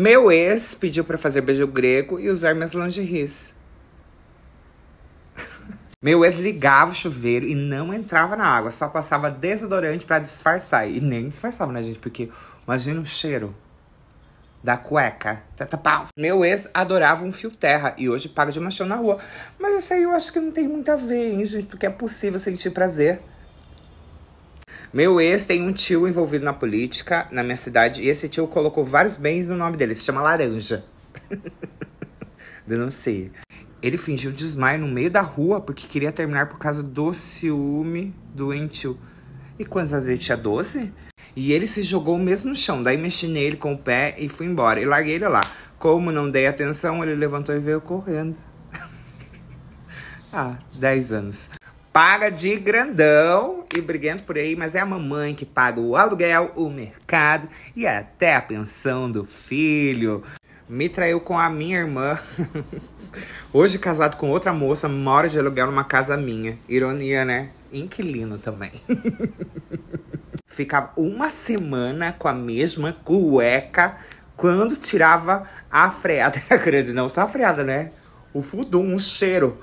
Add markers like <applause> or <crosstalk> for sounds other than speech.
Meu ex pediu para fazer beijo grego e usar minhas lingeries. <laughs> Meu ex ligava o chuveiro e não entrava na água, só passava desodorante para disfarçar. E nem disfarçava, né, gente? Porque imagina o cheiro da cueca. pau. Meu ex adorava um fio terra e hoje paga de machão na rua. Mas isso aí eu acho que não tem muito a ver, hein, gente? Porque é possível sentir prazer meu ex tem um tio envolvido na política na minha cidade e esse tio colocou vários bens no nome dele. Se chama Laranja. <laughs> Denunciei. Ele fingiu desmaio no meio da rua porque queria terminar por causa do ciúme doentio. E quantas vezes ele tinha? doce? E ele se jogou mesmo no chão. Daí mexi nele com o pé e fui embora. E larguei ele lá. Como não dei atenção, ele levantou e veio correndo. <laughs> ah, 10 anos paga de grandão e brigando por aí, mas é a mamãe que paga o aluguel, o mercado e até a pensão do filho. Me traiu com a minha irmã. <laughs> Hoje casado com outra moça, mora de aluguel numa casa minha. Ironia, né? Inquilino também. <laughs> Ficava uma semana com a mesma cueca quando tirava a freada. <laughs> não só a freada, né? O fudum, um cheiro.